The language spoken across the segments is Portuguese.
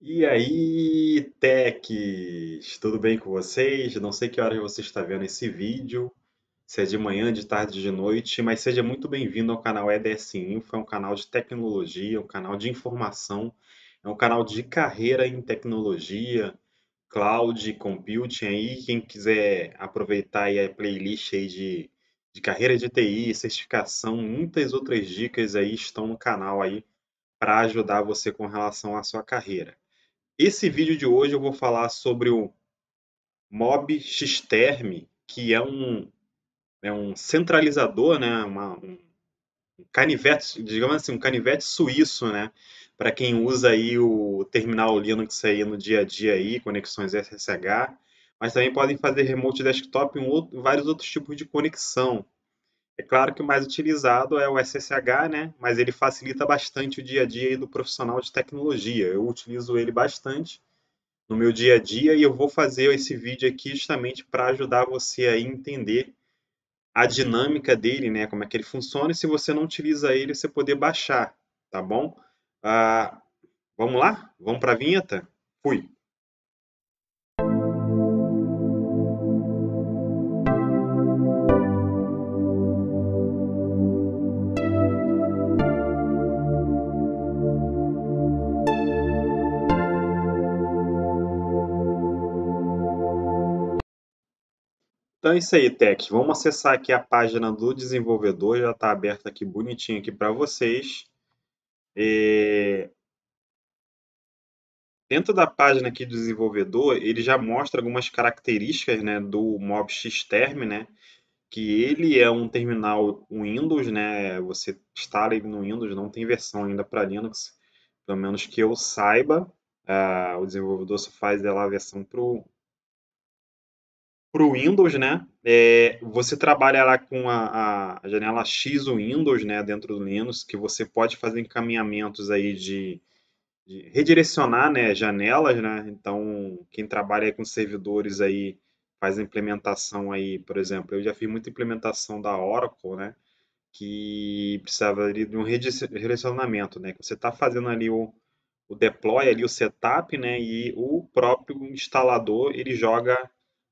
E aí, techs, tudo bem com vocês? Não sei que horas você está vendo esse vídeo, se é de manhã, de tarde, de noite, mas seja muito bem-vindo ao canal EDS Info, é um canal de tecnologia, um canal de informação, é um canal de carreira em tecnologia, cloud, computing aí, quem quiser aproveitar aí a playlist aí de, de carreira de TI, certificação, muitas outras dicas aí estão no canal aí para ajudar você com relação à sua carreira. Esse vídeo de hoje eu vou falar sobre o Mob Xterm, que é um, é um centralizador, né? Uma, um canivete, digamos assim, um canivete suíço, né? Para quem usa aí o terminal Linux aí no dia a dia aí, conexões SSH, mas também podem fazer remote desktop e um outro, vários outros tipos de conexão. É claro que o mais utilizado é o SSH, né? Mas ele facilita bastante o dia a dia do profissional de tecnologia. Eu utilizo ele bastante no meu dia a dia e eu vou fazer esse vídeo aqui justamente para ajudar você a entender a dinâmica dele, né? Como é que ele funciona e se você não utiliza ele, você poder baixar, tá bom? Ah, vamos lá? Vamos para a vinheta? Fui! Então é isso aí, Tech. Vamos acessar aqui a página do desenvolvedor, já está aberta aqui bonitinho aqui para vocês. É... Dentro da página aqui do desenvolvedor, ele já mostra algumas características né, do Mob né, que ele é um terminal Windows, né, você instala ele no Windows, não tem versão ainda para Linux, pelo menos que eu saiba. Uh, o desenvolvedor só faz dela a versão para para o Windows, né? É, você trabalha lá com a, a, janela X Windows, né? Dentro do Linux, que você pode fazer encaminhamentos aí de, de redirecionar, né? Janelas, né? Então, quem trabalha com servidores aí faz a implementação aí, por exemplo, eu já fiz muita implementação da Oracle, né? Que precisava ali de um redirecionamento, né? Que você está fazendo ali o, o deploy, ali o setup, né? E o próprio instalador ele joga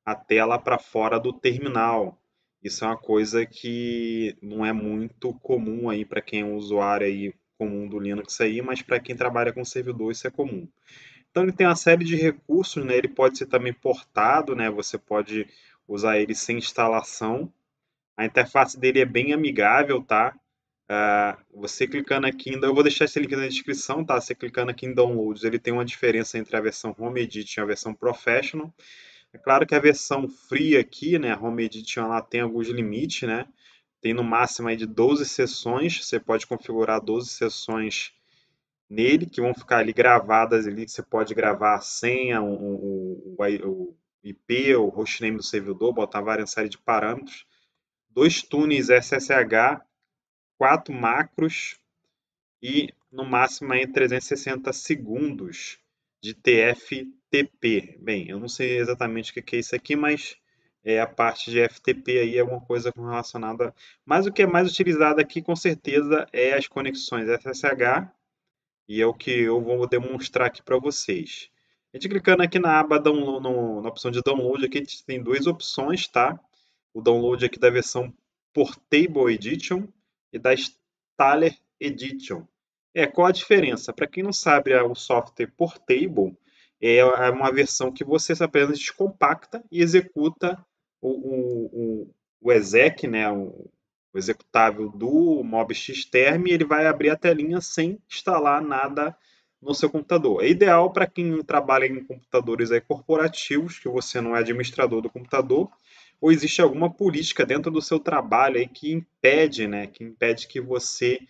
a tela para fora do terminal. Isso é uma coisa que não é muito comum aí para quem é um usuário aí comum do Linux aí, mas para quem trabalha com servidor isso é comum. Então ele tem uma série de recursos, né? Ele pode ser também portado, né? Você pode usar ele sem instalação. A interface dele é bem amigável, tá? Uh, você clicando aqui, eu vou deixar esse link na descrição, tá? Você clicando aqui em Downloads, ele tem uma diferença entre a versão Home Edit e a versão Professional. É claro que a versão free aqui, né, a Home Edition, ela tem alguns limites, né? Tem no máximo aí de 12 sessões, você pode configurar 12 sessões nele, que vão ficar ali gravadas ali, você pode gravar a senha, o, o, o IP, o hostname do servidor, botar várias séries de parâmetros, dois tunes SSH, quatro macros e no máximo aí 360 segundos de TF FTP. Bem, eu não sei exatamente o que é isso aqui, mas é a parte de FTP aí é uma coisa relacionada. Mas o que é mais utilizado aqui, com certeza, é as conexões SSH, e é o que eu vou demonstrar aqui para vocês. A gente clicando aqui na aba download, na opção de download, aqui a gente tem duas opções, tá? O download aqui da versão Portable Edition e da Staller Edition. É, qual a diferença? Para quem não sabe, é, o software Portable é, é uma versão que você apenas descompacta e executa o, o, o, o exec, né, o, o executável do mobxterm, e ele vai abrir a telinha sem instalar nada no seu computador. É ideal para quem trabalha em computadores aí corporativos, que você não é administrador do computador, ou existe alguma política dentro do seu trabalho aí que impede, né, que impede que você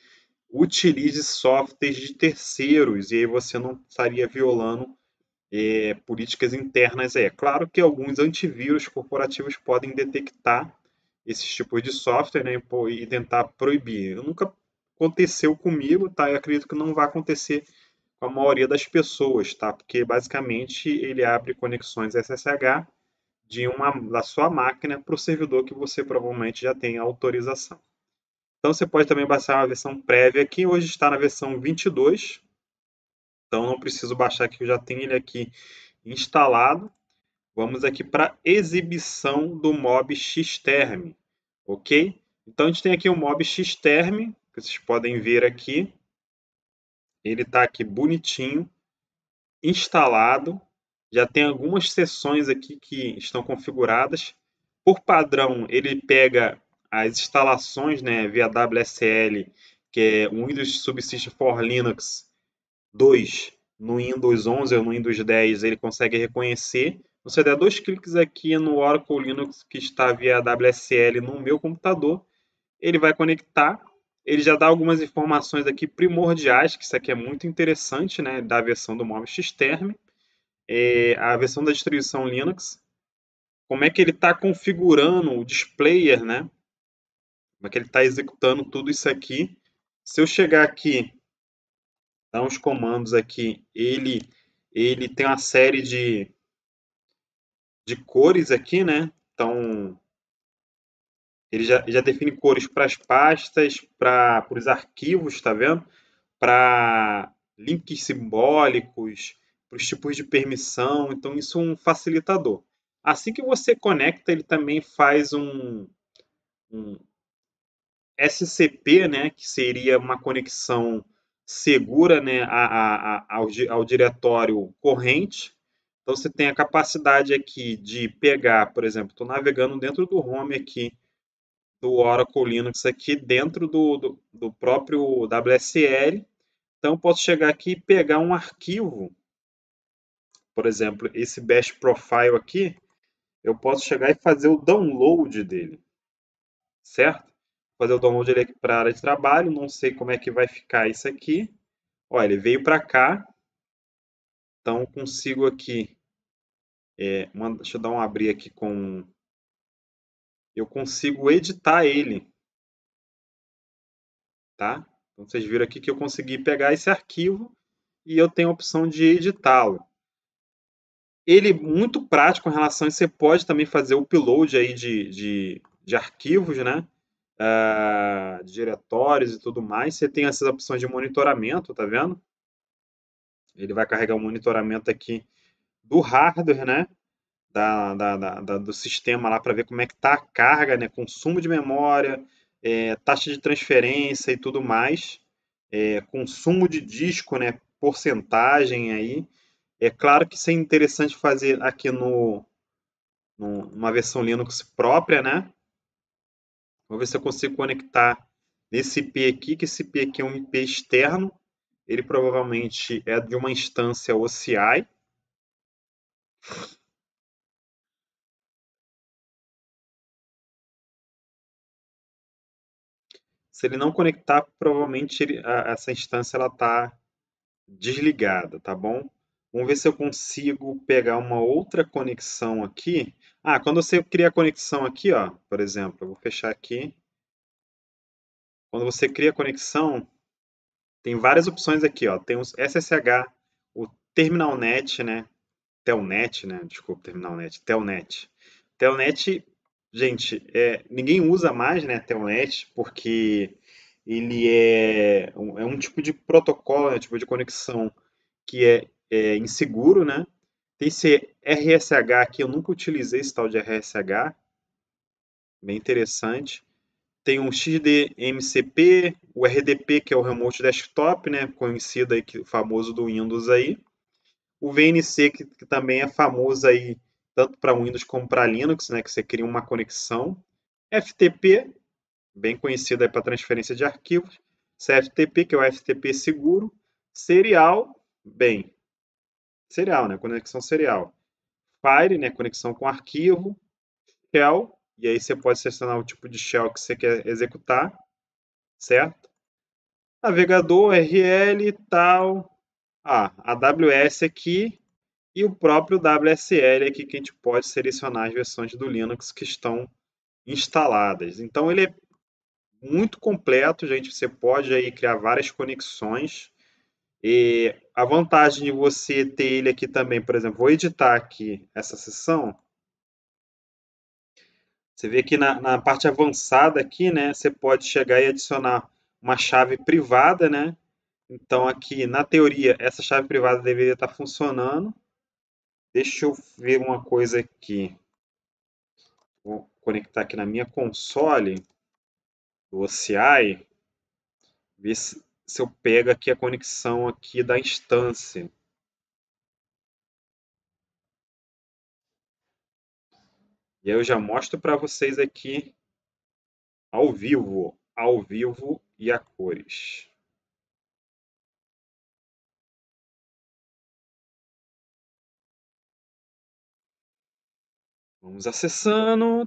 utilize softwares de terceiros e aí você não estaria violando é, políticas internas é. Claro que alguns antivírus corporativos podem detectar esses tipos de software né, e tentar proibir. Eu nunca aconteceu comigo, tá? Eu acredito que não vai acontecer com a maioria das pessoas, tá? Porque basicamente ele abre conexões SSH de uma da sua máquina para o servidor que você provavelmente já tem autorização. Então você pode também baixar a versão prévia aqui hoje está na versão 22, então não preciso baixar aqui, eu já tenho ele aqui instalado. Vamos aqui para exibição do mob xterm, ok? Então a gente tem aqui o mob xterm, que vocês podem ver aqui. Ele está aqui bonitinho, instalado. Já tem algumas seções aqui que estão configuradas. Por padrão, ele pega as instalações né, via WSL, que é um Windows Subsystem for Linux, 2 no Windows 11 ou no Windows 10 ele consegue reconhecer. Você der dois cliques aqui no Oracle Linux que está via WSL no meu computador, ele vai conectar. Ele já dá algumas informações aqui primordiais, que isso aqui é muito interessante, né, da versão do Mob Xterm, é a versão da distribuição Linux, como é que ele está configurando o displayer, né? Como é que ele está executando tudo isso aqui. Se eu chegar aqui dá os comandos aqui, ele, ele tem uma série de, de cores aqui, né? Então, ele já, já define cores para as pastas, para os arquivos, tá vendo? Para links simbólicos, para os tipos de permissão. Então, isso é um facilitador. Assim que você conecta, ele também faz um, um SCP, né? Que seria uma conexão segura né, a, a, ao, ao diretório corrente. Então, você tem a capacidade aqui de pegar, por exemplo, estou navegando dentro do home aqui, do Oracle Linux aqui, dentro do, do, do próprio WSL. Então, posso chegar aqui e pegar um arquivo, por exemplo, esse bash profile aqui, eu posso chegar e fazer o download dele, certo? fazer o download dele aqui para a área de trabalho. Não sei como é que vai ficar isso aqui. Olha, ele veio para cá. Então, consigo aqui... É, uma, deixa eu dar um abrir aqui com... Eu consigo editar ele. Tá? Então, vocês viram aqui que eu consegui pegar esse arquivo e eu tenho a opção de editá-lo. Ele é muito prático em relação a isso. Você pode também fazer o upload aí de, de, de arquivos, né? uh, diretórios e tudo mais, você tem essas opções de monitoramento, tá vendo? Ele vai carregar o monitoramento aqui do hardware, né? Da, da, da, da do sistema lá para ver como é que tá a carga, né? Consumo de memória, é, taxa de transferência e tudo mais, é, consumo de disco, né? Porcentagem aí. É claro que isso é interessante fazer aqui no, no versão Linux própria, né? Vou ver se eu consigo conectar nesse IP aqui, que esse IP aqui é um IP externo. Ele provavelmente é de uma instância OCI. Se ele não conectar, provavelmente ele, a, essa instância ela está desligada, tá bom? Vamos ver se eu consigo pegar uma outra conexão aqui. Ah, quando você cria a conexão aqui, ó, por exemplo, eu vou fechar aqui. Quando você cria a conexão, tem várias opções aqui, ó. Tem os SSH, o TerminalNet, né? Telnet, né? Desculpa, TerminalNet, Telnet. Telnet, gente, é, ninguém usa mais, né, Telnet, porque ele é um, é um tipo de protocolo, né, tipo de conexão que é é, inseguro, né? Tem esse RSH aqui, eu nunca utilizei esse tal de RSH, bem interessante. Tem um XDMCP, o RDP, que é o Remote Desktop, né? Conhecido aí, que, famoso do Windows aí. O VNC, que, que também é famoso aí, tanto para Windows como para Linux, né? Que você cria uma conexão. FTP, bem conhecido aí para transferência de arquivos. CFTP, que é o FTP seguro. Serial, bem, serial, né? Conexão serial. Fire, né? Conexão com arquivo. Shell, e aí você pode selecionar o tipo de shell que você quer executar, certo? Navegador, RL, tal. Ah, AWS aqui e o próprio WSL aqui que a gente pode selecionar as versões do Linux que estão instaladas. Então ele é muito completo, gente. Você pode aí criar várias conexões e a vantagem de você ter ele aqui também, por exemplo, vou editar aqui essa sessão. Você vê que na, na parte avançada aqui, né, você pode chegar e adicionar uma chave privada, né? Então aqui, na teoria, essa chave privada deveria estar funcionando. Deixa eu ver uma coisa aqui. Vou conectar aqui na minha console do OCI. Ver se se eu pego aqui a conexão aqui da instância. E aí eu já mostro para vocês aqui ao vivo, ao vivo e a cores. Vamos acessando.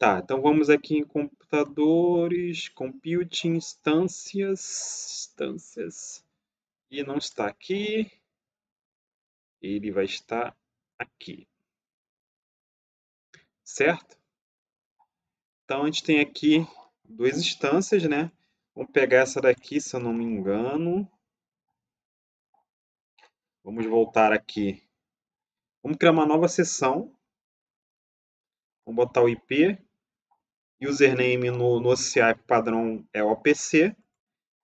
Tá, então vamos aqui em computadores, computing, instâncias, instâncias, e não está aqui, ele vai estar aqui, certo? Então a gente tem aqui duas instâncias, né? Vamos pegar essa daqui, se eu não me engano. Vamos voltar aqui. Vamos criar uma nova sessão. Vamos botar o IP Username no, no OCI padrão é OPC.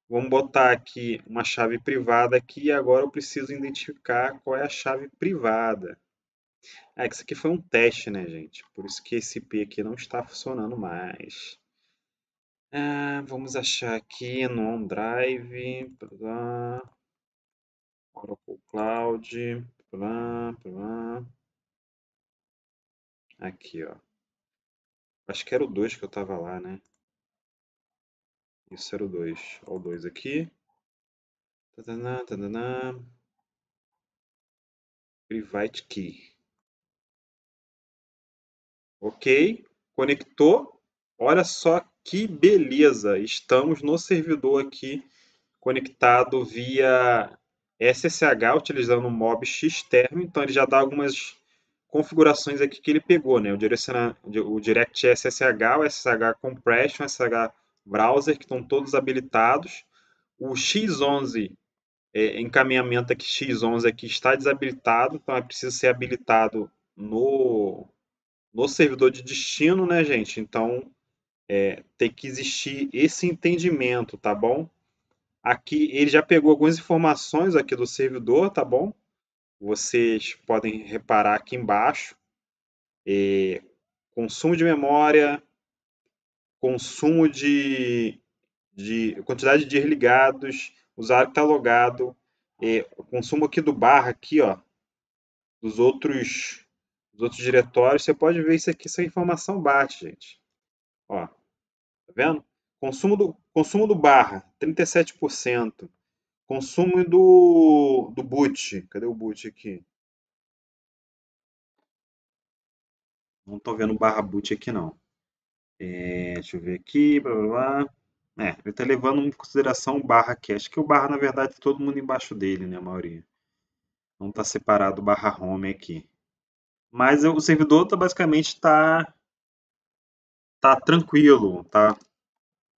Vamos botar aqui uma chave privada aqui e agora eu preciso identificar qual é a chave privada. que é, isso aqui foi um teste, né, gente? Por isso que esse IP aqui não está funcionando mais. É, vamos achar aqui no OneDrive, Oracle Cloud, aqui, ó. Acho que era o 2 que eu tava lá, né? Isso era o 2. Olha o 2 aqui. Tadana, tadana. Private key. Ok. Conectou. Olha só que beleza. Estamos no servidor aqui conectado via SSH, utilizando o MobX Termo. Então, ele já dá algumas configurações aqui que ele pegou, né? O, direciona... o Direct SSH, o SSH Compression, o SSH Browser, que estão todos habilitados. O X11 é, encaminhamento aqui, X11 aqui está desabilitado, então é preciso ser habilitado no, no servidor de destino, né, gente? Então, é, tem que existir esse entendimento, tá bom? Aqui ele já pegou algumas informações aqui do servidor, tá bom? vocês podem reparar aqui embaixo, é, consumo de memória, consumo de, de quantidade de ligados, usuário que está logado, é, consumo aqui do barra aqui, ó, dos outros, dos outros diretórios, você pode ver isso aqui, essa informação bate, gente. Ó, tá vendo? Consumo do, consumo do barra, 37%. Consumo do, do boot. Cadê o boot aqui? Não estou vendo barra boot aqui, não. É, deixa eu ver aqui, blá blá blá. É, ele está levando em consideração o barra aqui. Acho que o barra, na verdade, todo mundo embaixo dele, né, a maioria. Não está separado o barra home aqui. Mas eu, o servidor tá, basicamente está tá tranquilo, tá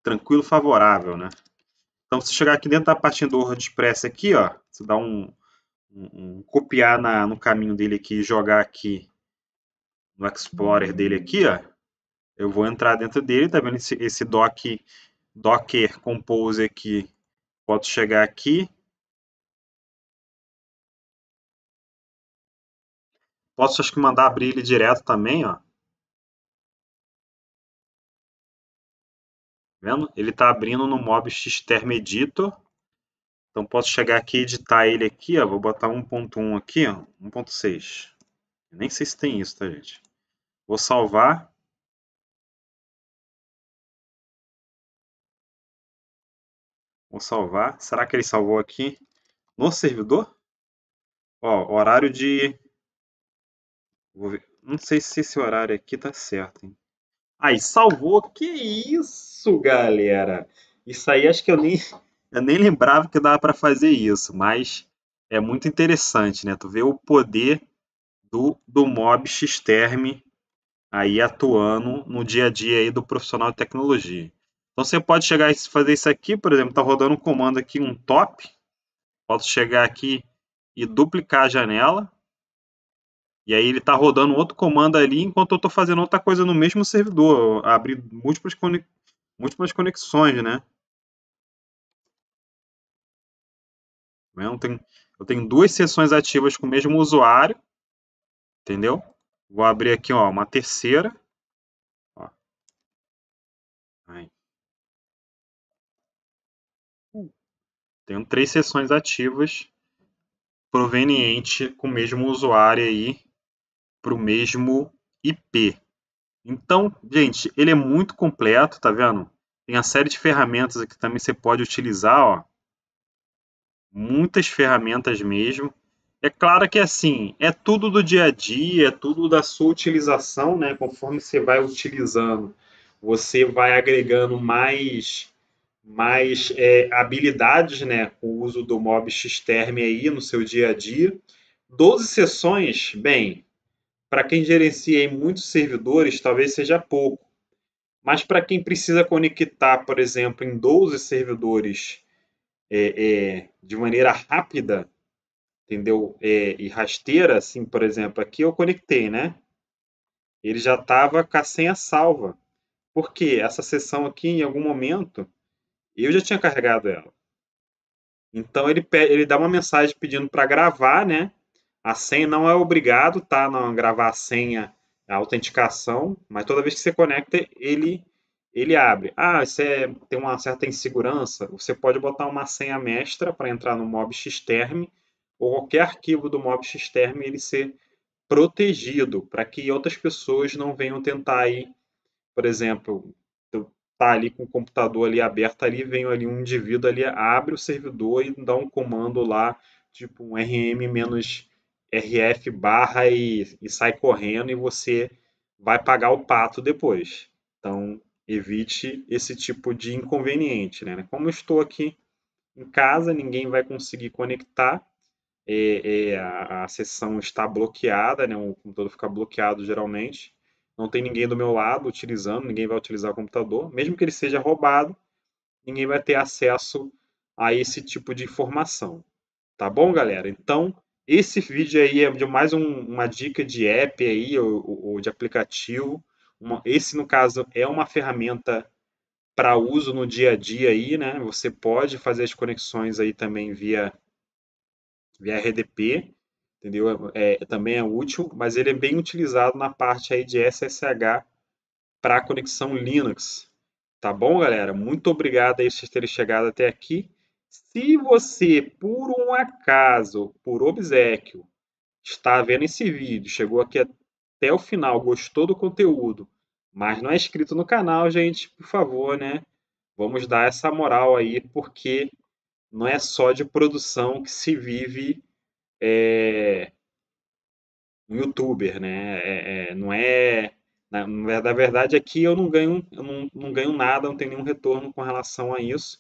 tranquilo favorável, né? Então, se chegar aqui dentro da pastinha do WordPress aqui, ó, você dá um, um, um copiar na, no caminho dele aqui e jogar aqui no Explorer dele aqui, ó, eu vou entrar dentro dele, tá vendo esse, esse doc, Docker Compose aqui, posso chegar aqui, posso acho que mandar abrir ele direto também, ó, vendo? Ele está abrindo no mob Editor, Então posso chegar aqui e editar ele aqui, ó, vou botar 1.1 aqui, 1.6. Nem sei se tem isso, tá, gente? Vou salvar. Vou salvar. Será que ele salvou aqui no servidor? Ó, horário de... Não sei se esse horário aqui tá certo, hein? Aí, salvou. Que isso, galera! Isso aí acho que eu nem, eu nem lembrava que dava para fazer isso, mas é muito interessante, né? Tu vê o poder do, do mob Xterm aí atuando no dia a dia aí do profissional de tecnologia. Então você pode chegar e fazer isso aqui, por exemplo, tá rodando um comando aqui, um top. Posso chegar aqui e duplicar a janela. E aí ele está rodando outro comando ali enquanto eu estou fazendo outra coisa no mesmo servidor, abrir múltiplas, conex... múltiplas conexões, né? né? Eu tenho, eu tenho duas sessões ativas com o mesmo usuário, entendeu? Vou abrir aqui ó, uma terceira. Ó. Aí. Tenho três sessões ativas proveniente com o mesmo usuário aí para o mesmo IP. Então, gente, ele é muito completo, tá vendo? Tem a série de ferramentas aqui também você pode utilizar, ó. Muitas ferramentas mesmo. É claro que assim, é tudo do dia a dia, é tudo da sua utilização, né? Conforme você vai utilizando, você vai agregando mais mais é, habilidades, né? Com o uso do Mob Xterm aí no seu dia a dia. 12 sessões, bem, para quem gerencia em muitos servidores, talvez seja pouco. Mas para quem precisa conectar, por exemplo, em 12 servidores é, é, de maneira rápida, entendeu? É, e rasteira, assim, por exemplo, aqui eu conectei, né? Ele já estava com a senha salva. Porque essa sessão aqui, em algum momento, eu já tinha carregado ela. Então ele, ele dá uma mensagem pedindo para gravar, né? A senha não é obrigado, tá? Não gravar a senha, a autenticação, mas toda vez que você conecta, ele ele abre. Ah, você é, tem uma certa insegurança. Você pode botar uma senha mestra para entrar no mob xterm ou qualquer arquivo do mob xterm ele ser protegido para que outras pessoas não venham tentar aí, por exemplo, tá ali com o computador ali aberto ali, vem ali um indivíduo ali abre o servidor e dá um comando lá, tipo um rm menos RF barra e, e sai correndo e você vai pagar o pato depois. Então, evite esse tipo de inconveniente, né? Como eu estou aqui em casa, ninguém vai conseguir conectar, é, é, a, a, sessão está bloqueada, né? O computador fica bloqueado geralmente, não tem ninguém do meu lado utilizando, ninguém vai utilizar o computador, mesmo que ele seja roubado, ninguém vai ter acesso a esse tipo de informação, tá bom, galera? Então, esse vídeo aí é de mais um, uma dica de app aí, ou, ou de aplicativo. Uma, esse, no caso, é uma ferramenta para uso no dia a dia aí, né? Você pode fazer as conexões aí também via, via RDP, entendeu? É, é, também é útil, mas ele é bem utilizado na parte aí de SSH para conexão Linux. Tá bom, galera? Muito obrigado aí por vocês terem chegado até aqui. Se você, por um acaso, por obsequio, está vendo esse vídeo, chegou aqui até o final, gostou do conteúdo, mas não é inscrito no canal, gente, por favor, né? Vamos dar essa moral aí, porque não é só de produção que se vive é, um youtuber, né? É, é, não é. Na, na verdade, aqui eu não ganho, eu não, não ganho nada, não tenho nenhum retorno com relação a isso.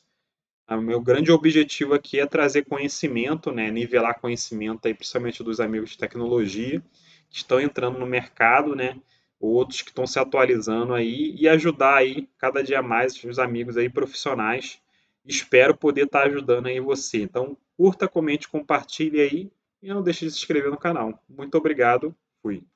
Ah, meu grande objetivo aqui é trazer conhecimento, né, nivelar conhecimento aí, principalmente dos amigos de tecnologia que estão entrando no mercado, né, outros que estão se atualizando aí e ajudar aí cada dia mais os amigos aí profissionais. Espero poder estar tá ajudando aí você. Então, curta, comente, compartilhe aí e não deixe de se inscrever no canal. Muito obrigado. Fui.